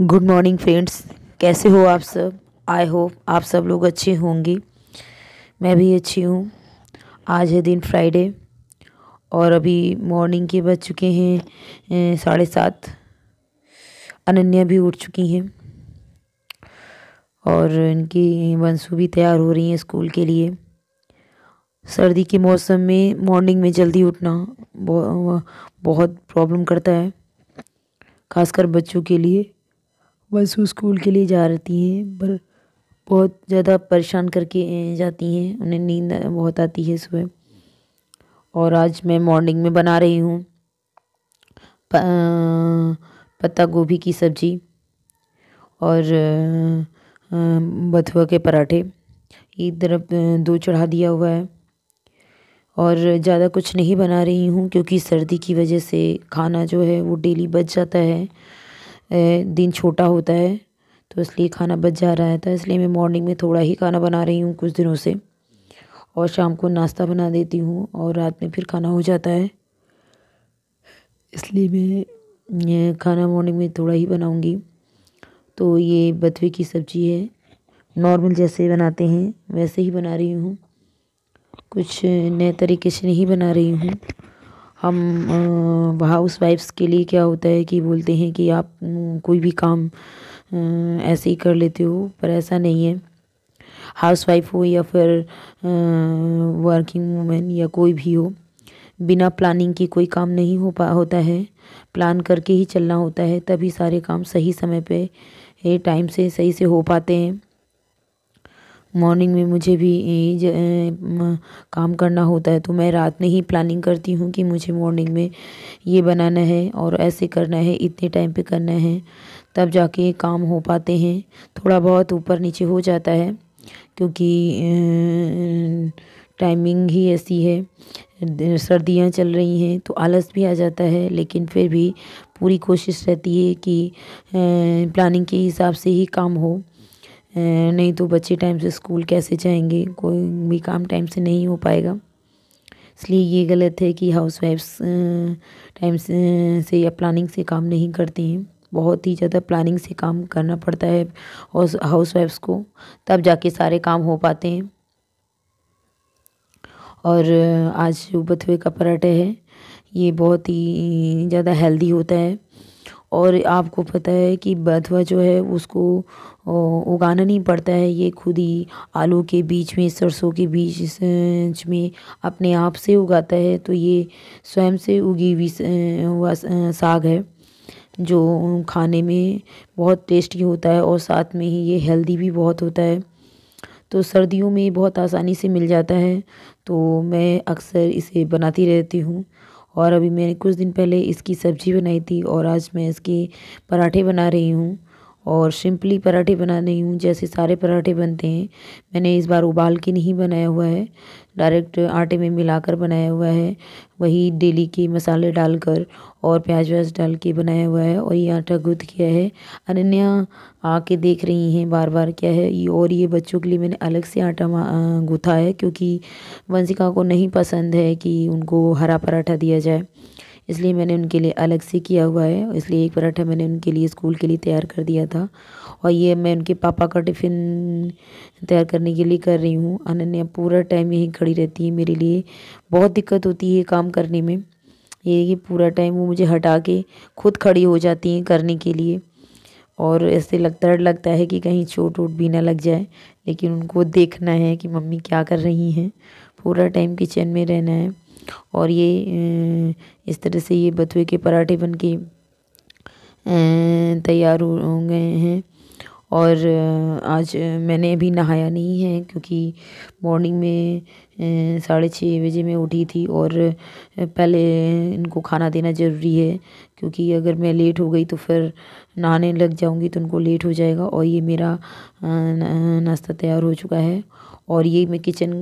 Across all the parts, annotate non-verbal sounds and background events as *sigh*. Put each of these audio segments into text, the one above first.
good morning friends कैसे हो आप सब आई होप आप सब लोग अच्छे होंगे मैं भी अच्छी हूँ आज है दिन फ्राइडे और अभी मॉर्निंग के बज चुके हैं साढ़े सात अनन्या भी उठ चुकी हैं और इनकी वंशु भी तैयार हो रही हैं स्कूल के लिए सर्दी के मौसम में मॉर्निंग में जल्दी उठना बहुत प्रॉब्लम करता है खासकर बच्चों के लिए बस वो स्कूल के लिए जा रहती हैं पर बहुत ज़्यादा परेशान करके जाती हैं उन्हें नींद बहुत आती है सुबह और आज मैं मॉर्निंग में बना रही हूँ पत्ता गोभी की सब्ज़ी और बथुआ के पराठे एक तरफ दो चढ़ा दिया हुआ है और ज़्यादा कुछ नहीं बना रही हूँ क्योंकि सर्दी की वजह से खाना जो है वो डेली बच जाता है दिन छोटा होता है तो इसलिए खाना बच जा रहा है था तो इसलिए मैं मॉर्निंग में थोड़ा ही खाना बना रही हूँ कुछ दिनों से और शाम को नाश्ता बना देती हूँ और रात में फिर खाना हो जाता है इसलिए मैं खाना मॉर्निंग में थोड़ा ही बनाऊँगी तो ये बथवे की सब्ज़ी है नॉर्मल जैसे बनाते हैं वैसे ही बना रही हूँ कुछ नए तरीके से नहीं बना रही हूँ हम हाउस वाइफ्स के लिए क्या होता है कि बोलते हैं कि आप कोई भी काम ऐसे ही कर लेते हो पर ऐसा नहीं है हाउस वाइफ हो या फिर वर्किंग वूमेन या कोई भी हो बिना प्लानिंग के कोई काम नहीं हो पा होता है प्लान करके ही चलना होता है तभी सारे काम सही समय पे टाइम से सही से हो पाते हैं मॉर्निंग में मुझे भी काम करना होता है तो मैं रात में ही प्लानिंग करती हूँ कि मुझे मॉर्निंग में ये बनाना है और ऐसे करना है इतने टाइम पे करना है तब जाके काम हो पाते हैं थोड़ा बहुत ऊपर नीचे हो जाता है क्योंकि टाइमिंग ही ऐसी है सर्दियाँ चल रही हैं तो आलस भी आ जाता है लेकिन फिर भी पूरी कोशिश रहती है कि प्लानिंग के हिसाब से ही काम हो नहीं तो बच्चे टाइम से स्कूल कैसे जाएंगे कोई भी काम टाइम से नहीं हो पाएगा इसलिए ये गलत है कि हाउस वाइफ्स टाइम से, से या प्लानिंग से काम नहीं करती हैं बहुत ही ज़्यादा प्लानिंग से काम करना पड़ता है हाउस वाइफ्स को तब जाके सारे काम हो पाते हैं और आज बथुए का पराठा है ये बहुत ही ज़्यादा हेल्दी होता है और आपको पता है कि बथुआ जो है उसको उगाना नहीं पड़ता है ये खुद ही आलू के बीच में सरसों के बीज में अपने आप से उगाता है तो ये स्वयं से उगी हुई हुआ साग है जो खाने में बहुत टेस्टी होता है और साथ में ही ये हेल्दी भी बहुत होता है तो सर्दियों में बहुत आसानी से मिल जाता है तो मैं अक्सर इसे बनाती रहती हूँ और अभी मैंने कुछ दिन पहले इसकी सब्ज़ी बनाई थी और आज मैं इसके पराठे बना रही हूँ और सिंपली पराठे बना रही हूँ जैसे सारे पराठे बनते हैं मैंने इस बार उबाल के नहीं बनाया हुआ है डायरेक्ट आटे में मिलाकर बनाया हुआ है वही डेली के मसाले डालकर और प्याज व्याज डाल के बनाया हुआ है और ये आटा गुद किया है अनन्या आके देख रही हैं बार बार क्या है ये और ये बच्चों के लिए मैंने अलग से आटा गुथा है क्योंकि वंशिका को नहीं पसंद है कि उनको हरा पराठा दिया जाए इसलिए मैंने उनके लिए अलग से किया हुआ है इसलिए एक पराठा मैंने उनके लिए स्कूल के लिए तैयार कर दिया था और ये मैं उनके पापा का टिफ़िन तैयार करने के लिए कर रही हूँ अनन्या पूरा टाइम यहीं खड़ी रहती है मेरे लिए बहुत दिक्कत होती है काम करने में ये कि पूरा टाइम वो मुझे हटा के खुद खड़ी हो जाती हैं करने के लिए और ऐसे लगता लगता है कि कहीं चोट वोट भी ना लग जाए लेकिन उनको देखना है कि मम्मी क्या कर रही हैं पूरा टाइम किचन में रहना है और ये इस तरह से ये बथुए के पराठे बन के तैयार हो गए हैं और आज मैंने अभी नहाया नहीं है क्योंकि मॉर्निंग में साढ़े छः बजे में उठी थी और पहले इनको खाना देना ज़रूरी है क्योंकि अगर मैं लेट हो गई तो फिर नहाने लग जाऊंगी तो उनको लेट हो जाएगा और ये मेरा नाश्ता तैयार हो चुका है और ये मैं किचन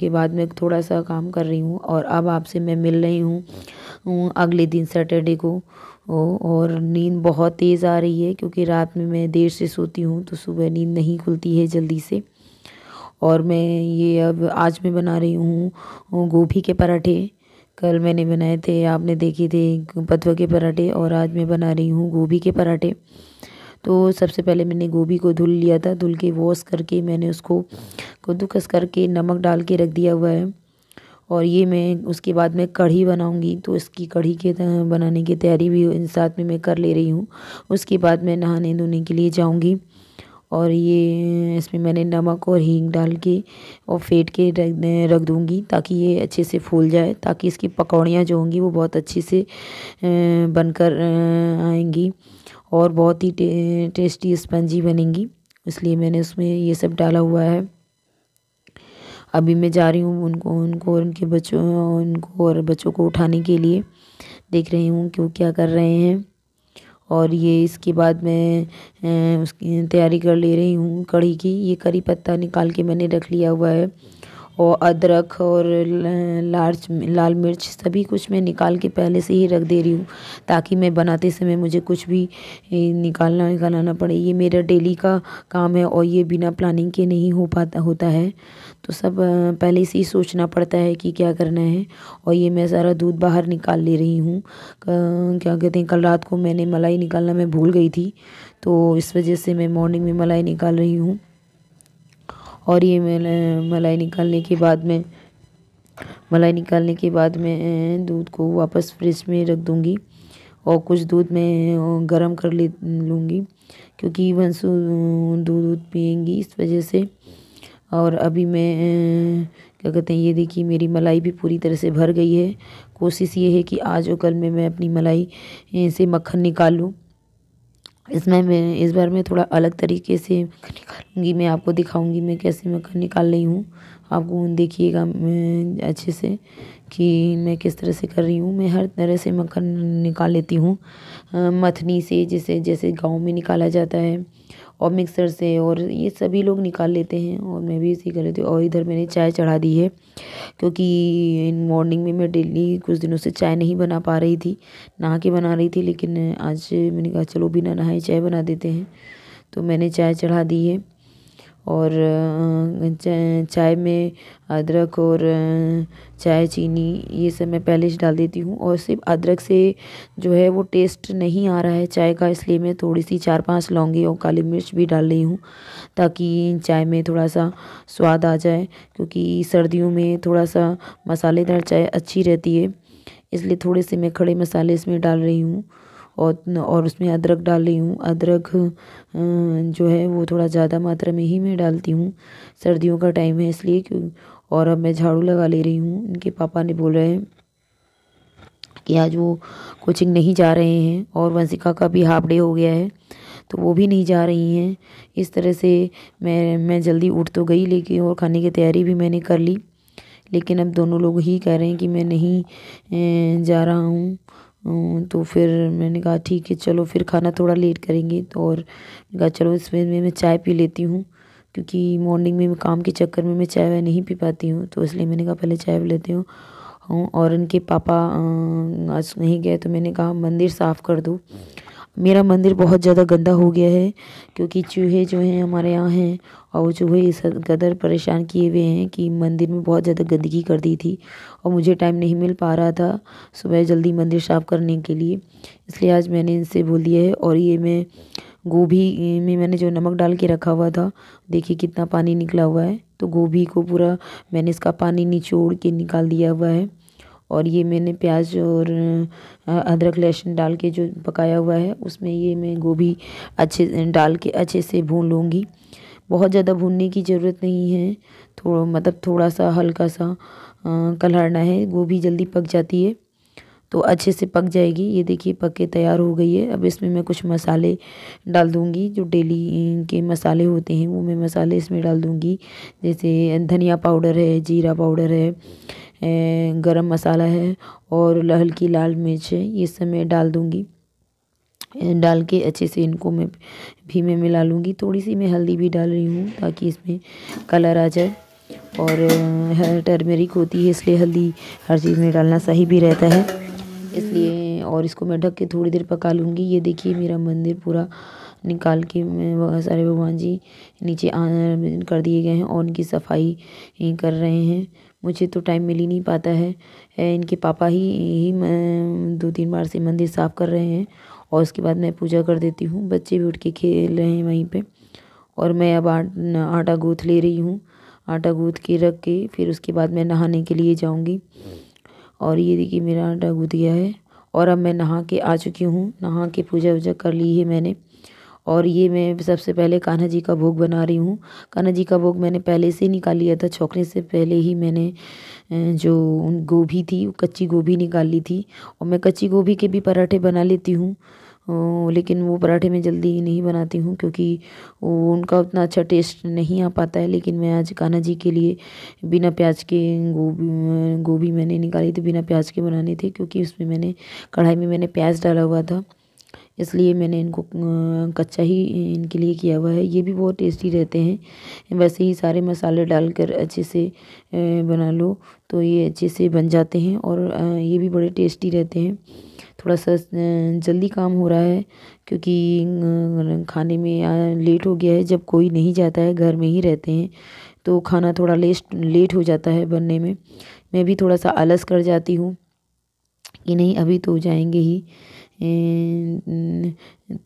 के बाद में थोड़ा सा काम कर रही हूँ और अब आपसे मैं मिल रही हूँ अगले दिन सैटरडे को और नींद बहुत तेज़ आ रही है क्योंकि रात में मैं देर से सोती हूँ तो सुबह नींद नहीं खुलती है जल्दी से और मैं ये अब आज मैं बना रही हूँ गोभी के पराठे कल मैंने बनाए थे आपने देखे थे पतवा के पराठे और आज मैं बना रही हूँ गोभी के पराठे तो सबसे पहले मैंने गोभी को धुल लिया था धुल के वॉश करके मैंने उसको कद्दूकस करके नमक डाल के रख दिया हुआ है और ये मैं उसके बाद मैं कढ़ी बनाऊंगी तो इसकी कढ़ी के बनाने की तैयारी भी इन साथ में मैं कर ले रही हूँ उसके बाद मैं नहाने धोने के लिए जाऊँगी और ये इसमें मैंने नमक और हींग डाल के और फेंट के रख रख दूँगी ताकि ये अच्छे से फूल जाए ताकि इसकी पकौड़ियाँ जो होंगी वो बहुत अच्छे से बनकर आएंगी और बहुत ही टे, टेस्टी स्पंजी बनेंगी इसलिए मैंने उसमें ये सब डाला हुआ है अभी मैं जा रही हूँ उनको उनको और उनके बच्चों उनको और बच्चों को उठाने के लिए देख रही हूँ कि वो क्या कर रहे हैं और ये इसके बाद मैं उसकी तैयारी कर ले रही हूँ कढ़ी की ये करी पत्ता निकाल के मैंने रख लिया हुआ है और अदरक और लार्ज लाल मिर्च सभी कुछ मैं निकाल के पहले से ही रख दे रही हूँ ताकि मैं बनाते समय मुझे कुछ भी निकालना निकालना ना पड़े ये मेरा डेली का काम है और ये बिना प्लानिंग के नहीं हो पाता होता है तो सब पहले से ही सोचना पड़ता है कि क्या करना है और ये मैं सारा दूध बाहर निकाल ले रही हूँ क्या कहते हैं कल रात को मैंने मलाई निकालना मैं भूल गई थी तो इस वजह से मैं मॉर्निंग में मलाई निकाल रही हूँ और ये मलाई निकालने के बाद में मलाई निकालने के बाद मैं दूध को वापस फ्रिज में रख दूँगी और कुछ दूध मैं गर्म कर ले लूँगी क्योंकि वंशु दूध दूध पियेंगी इस वजह से और अभी मैं क्या कहते हैं ये देखिए मेरी मलाई भी पूरी तरह से भर गई है कोशिश ये है कि आज और कल में मैं अपनी मलाई से मक्खन निकालूँ इसमें मैं इस बार मैं थोड़ा अलग तरीके से निकालूंगी मैं आपको दिखाऊंगी मैं कैसे मक्खन निकाल रही हूँ आपको देखिएगा अच्छे से कि मैं किस तरह से कर रही हूँ मैं हर तरह से मक्खन निकाल लेती हूँ मथनी से जैसे जैसे गांव में निकाला जाता है और मिक्सर से और ये सभी लोग निकाल लेते हैं और मैं भी इसी कर लेती हूँ और इधर मैंने चाय चढ़ा दी है क्योंकि इन मॉर्निंग में मैं डेली कुछ दिनों से चाय नहीं बना पा रही थी नहा के बना रही थी लेकिन आज मैंने कहा चलो बिना नहाए चाय बना देते हैं तो मैंने चाय चढ़ा दी है और चाय में अदरक और चाय चीनी ये सब मैं पहले से डाल देती हूँ और सिर्फ अदरक से जो है वो टेस्ट नहीं आ रहा है चाय का इसलिए मैं थोड़ी सी चार पांच लौंगे और काली मिर्च भी डाल रही हूँ ताकि चाय में थोड़ा सा स्वाद आ जाए क्योंकि सर्दियों में थोड़ा सा मसालेदार चाय अच्छी रहती है इसलिए थोड़े से मैं खड़े मसाले इसमें डाल रही हूँ और और उसमें अदरक डाल रही हूँ अदरक अं, जो है वो थोड़ा ज़्यादा मात्रा में ही मैं डालती हूँ सर्दियों का टाइम है इसलिए क्यों और अब मैं झाड़ू लगा ले रही हूँ इनके पापा ने बोल रहे हैं कि आज वो कोचिंग नहीं जा रहे हैं और वंशिका का भी हाफ डे हो गया है तो वो भी नहीं जा रही हैं इस तरह से मैं मैं जल्दी उठ तो गई लेकिन और खाने की तैयारी भी मैंने कर ली लेकिन अब दोनों लोग ही कह रहे हैं कि मैं नहीं अं, जा रहा हूँ हम्म, तो फिर मैंने कहा ठीक है चलो फिर खाना थोड़ा लेट करेंगे तो और कहा चलो इसमें मैं चाय पी लेती हूँ क्योंकि मॉर्निंग में काम के चक्कर में मैं चाय वाय नहीं पी पाती हूँ तो इसलिए मैंने कहा पहले चाय पी लेती हूँ हाँ, और इनके पापा अं, आज नहीं गए तो मैंने कहा मंदिर साफ़ कर दो मेरा मंदिर बहुत ज़्यादा गंदा हो गया है क्योंकि चूहे जो हैं हमारे यहाँ हैं और वो चूहे इस कदर परेशान किए हुए हैं कि मंदिर में बहुत ज़्यादा गंदगी कर दी थी और मुझे टाइम नहीं मिल पा रहा था सुबह जल्दी मंदिर साफ़ करने के लिए इसलिए आज मैंने इनसे बोल दिया है और ये मैं गोभी में मैंने जो नमक डाल के रखा हुआ था देखिए कितना पानी निकला हुआ है तो गोभी को पूरा मैंने इसका पानी निचोड़ के निकाल दिया हुआ है और ये मैंने प्याज और अदरक लहसुन डाल के जो पकाया हुआ है उसमें ये मैं गोभी अच्छे डाल के अच्छे से भून लूँगी बहुत ज़्यादा भूनने की ज़रूरत नहीं है थोड़ा मतलब थोड़ा सा हल्का सा कलहरना है गोभी जल्दी पक जाती है तो अच्छे से पक जाएगी ये देखिए पक के तैयार हो गई है अब इसमें मैं कुछ मसाले डाल दूँगी जो डेली के मसाले होते हैं वो मैं मसाले इसमें डाल दूँगी जैसे धनिया पाउडर है जीरा पाउडर है अं, गरम मसाला है और हल्की लाल मिर्च है ये सब मैं डाल दूँगी अं, डाल के अच्छे से इनको मैं भी मैं मिला लूँगी थोड़ी सी मैं हल्दी भी डाल रही हूँ ताकि इसमें कलर आ जाए और अं, टर्मेरिक होती है इसलिए हल्दी हर चीज़ में डालना सही भी रहता है इसलिए और इसको मैं ढक के थोड़ी देर पका लूँगी ये देखिए मेरा मंदिर पूरा निकाल के बहुत सारे भगवान जी नीचे कर दिए गए हैं और उनकी सफाई कर रहे हैं मुझे तो टाइम मिल ही नहीं पाता है इनके पापा ही ही दो तीन बार से मंदिर साफ कर रहे हैं और उसके बाद मैं पूजा कर देती हूँ बच्चे भी उठ के खेल रहे हैं वहीं पे और मैं अब आटा गूँथ ले रही हूँ आटा गूँथ के रख के फिर उसके बाद मैं नहाने के लिए जाऊँगी और ये देखिए मेरा आटा गूँथ गया है और अब मैं नहा के आ चुकी हूँ नहा के पूजा वूजा कर ली है मैंने और ये मैं सबसे पहले कान्हा जी का भोग बना रही हूँ कान्हा जी का भोग मैंने पहले से निकाल लिया था छोकने से पहले ही मैंने जो गोभी थी कच्ची गोभी निकाल ली थी और मैं कच्ची गोभी के भी पराठे बना लेती हूँ लेकिन वो पराठे मैं जल्दी नहीं बनाती हूँ क्योंकि उनका उतना अच्छा टेस्ट नहीं आ पाता है लेकिन मैं आज कान्हा जी के लिए बिना प्याज के गोभी गोभी मैंने निकाली थी बिना प्याज के बनाने थे क्योंकि उसमें मैंने कढ़ाई में मैंने प्याज डाला हुआ था इसलिए मैंने इनको कच्चा ही इनके लिए किया हुआ है ये भी बहुत टेस्टी रहते हैं वैसे ही सारे मसाले डालकर अच्छे से बना लो तो ये अच्छे से बन जाते हैं और ये भी बड़े टेस्टी रहते हैं थोड़ा सा जल्दी काम हो रहा है क्योंकि खाने में लेट हो गया है जब कोई नहीं जाता है घर में ही रहते हैं तो खाना थोड़ा लेट लेट हो जाता है बनने में मैं भी थोड़ा सा आलस कर जाती हूँ कि नहीं अभी तो जाएंगे ही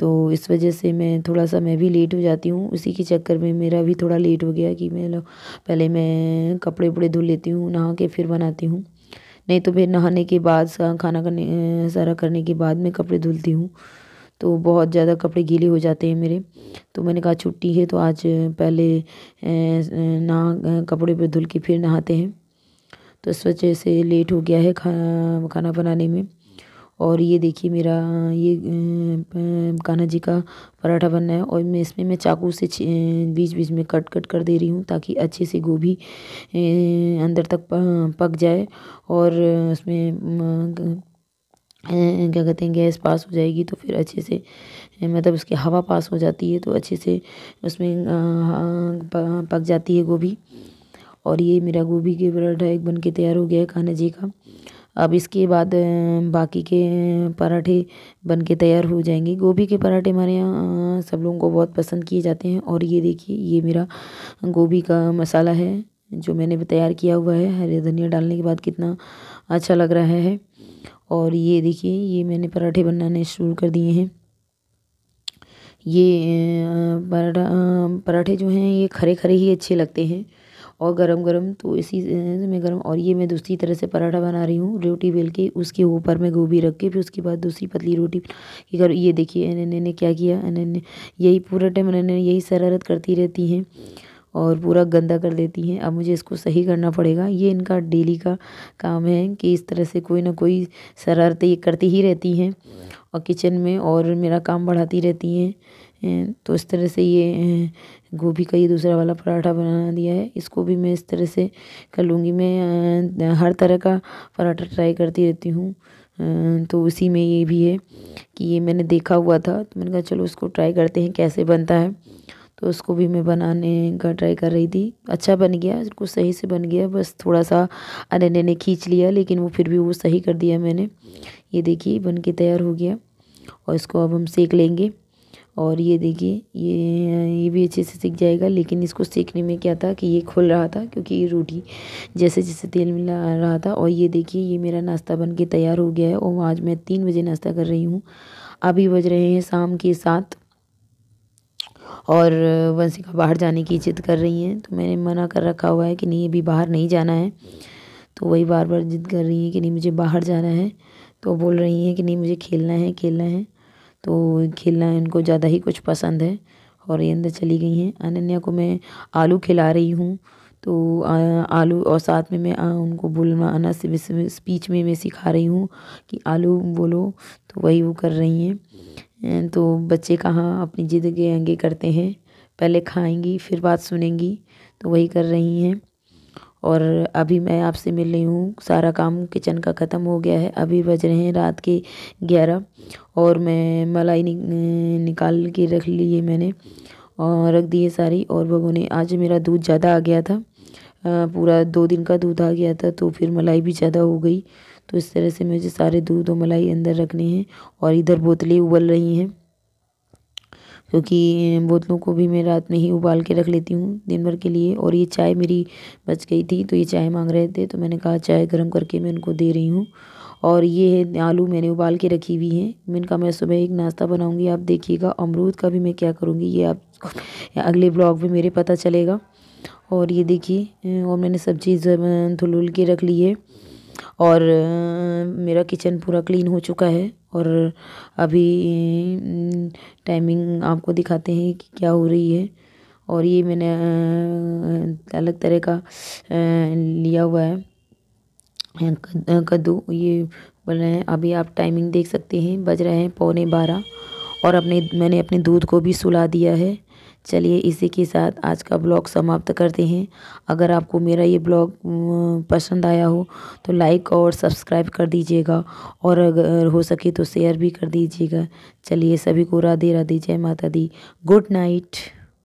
तो इस वजह से मैं थोड़ा सा मैं भी लेट हो जाती हूँ उसी के चक्कर में मेरा भी थोड़ा लेट हो गया कि मैं पहले मैं कपड़े उपड़े धुल लेती हूँ नहा के फिर बनाती हूँ नहीं तो फिर नहाने के बाद खाना करने सारा करने के बाद मैं कपड़े धुलती हूँ तो बहुत ज़्यादा कपड़े गीले हो जाते हैं मेरे तो मैंने कहा छुट्टी है तो आज पहले नहा कपड़े पर धुल के फिर नहाते हैं तो इस वजह से लेट हो गया है खा खाना बनाने में और ये देखिए मेरा ये कान्हा जी का पराठा बनना है और मैं इसमें मैं चाकू से बीच बीच में कट कट कर दे रही हूँ ताकि अच्छे से गोभी अंदर तक पक जाए और उसमें क्या कहते हैं गैस पास हो जाएगी तो फिर अच्छे से मतलब उसकी हवा पास हो जाती है तो अच्छे से उसमें पक जाती है गोभी और ये मेरा गोभी के पराठा एक बन के तैयार हो गया है कान्हा जी का अब इसके बाद बाकी के पराठे बन के तैयार हो जाएंगे गोभी के पराठे हमारे यहाँ सब लोगों को बहुत पसंद किए जाते हैं और ये देखिए ये मेरा गोभी का मसाला है जो मैंने तैयार किया हुआ है हरे धनिया डालने के बाद कितना अच्छा लग रहा है और ये देखिए ये मैंने पराठे बनाने शुरू कर दिए हैं ये पराठा पराठे जो हैं ये खरे खरे ही अच्छे लगते हैं और गरम गरम तो इसी में गरम और ये मैं दूसरी तरह से पराठा बना रही हूँ रोटी बेल के उसके ऊपर मैं गोभी रख के फिर उसके बाद दूसरी पतली रोटी कि कर ये देखिए एन एन ने क्या किया एन ने यही पूरा टाइम एन एन यही शरारत करती रहती हैं और पूरा गंदा कर देती हैं अब मुझे इसको सही करना पड़ेगा ये इनका डेली का काम है कि इस तरह से कोई ना कोई शरारतें ये करती ही रहती हैं और किचन में और मेरा काम बढ़ाती रहती हैं तो इस तरह से ये गोभी का ये दूसरा वाला पराठा बना दिया है इसको भी मैं इस तरह से कर लूँगी मैं हर तरह का पराठा ट्राई करती रहती हूँ तो उसी में ये भी है कि ये मैंने देखा हुआ था तो मैंने कहा चलो उसको ट्राई करते हैं कैसे बनता है तो उसको भी मैं बनाने का ट्राई कर रही थी अच्छा बन गया कुछ सही से बन गया बस थोड़ा सा अनन्या ने खींच लिया लेकिन वो फिर भी वो सही कर दिया मैंने ये देखिए बन के तैयार हो गया और इसको अब हम सेक लेंगे और ये देखिए ये ये भी अच्छे से सीख जाएगा लेकिन इसको सीखने में क्या था कि ये खुल रहा था क्योंकि ये रोटी जैसे जैसे तेल मिला रहा था और ये देखिए ये मेरा नाश्ता बन के तैयार हो गया है और आज मैं तीन बजे नाश्ता कर रही हूँ अभी बज रहे हैं शाम के साथ और वंशिका बाहर जाने की जिद कर रही हैं तो मैंने मना कर रखा हुआ है कि नहीं अभी बाहर नहीं जाना है तो वही बार बार जिद कर रही है कि नहीं मुझे बाहर जाना है तो बोल रही हैं कि नहीं मुझे खेलना है खेलना है तो खेलना इनको ज़्यादा ही कुछ पसंद है और ये अंदर चली गई हैं अनन्या को मैं आलू खिला रही हूँ तो आलू और साथ में मैं उनको बोलना स्पीच में मैं सिखा रही हूँ कि आलू बोलो तो वही वो कर रही हैं तो बच्चे कहाँ अपनी ज़िद के आगे करते हैं पहले खाएंगी फिर बात सुनेंगी तो वही कर रही हैं और अभी मैं आपसे मिल रही हूँ सारा काम किचन का ख़त्म हो गया है अभी बज रहे हैं रात के ग्यारह और मैं मलाई नि, निकाल के रख ली है मैंने और रख दी है सारी और भगोने आज मेरा दूध ज़्यादा आ गया था पूरा दो दिन का दूध आ गया था तो फिर मलाई भी ज़्यादा हो गई तो इस तरह से मुझे सारे दूध और मलाई अंदर रखने हैं और इधर बोतलें उबल रही हैं क्योंकि बोतलों को भी मैं रात में ही उबाल के रख लेती हूँ दिन भर के लिए और ये चाय मेरी बच गई थी तो ये चाय मांग रहे थे तो मैंने कहा चाय गर्म करके मैं उनको दे रही हूँ और ये है आलू मैंने उबाल के रखी हुई है मैं इनका मैं सुबह एक नाश्ता बनाऊँगी आप देखिएगा अमरूद का भी मैं क्या करूँगी ये आप *laughs* अगले ब्लॉग में मेरे पता चलेगा और ये देखिए और मैंने सब्जी धुल के रख ली है और मेरा किचन पूरा क्लीन हो चुका है और अभी टाइमिंग आपको दिखाते हैं कि क्या हो रही है और ये मैंने अलग तरह का लिया हुआ है कद्दू ये बोल रहे हैं अभी आप टाइमिंग देख सकते हैं बज रहे हैं पौने बारह और अपने मैंने अपने दूध को भी सुला दिया है चलिए इसी के साथ आज का ब्लॉग समाप्त करते हैं अगर आपको मेरा ये ब्लॉग पसंद आया हो तो लाइक और सब्सक्राइब कर दीजिएगा और अगर हो सके तो शेयर भी कर दीजिएगा चलिए सभी को राधे राधे जय माता दी गुड नाइट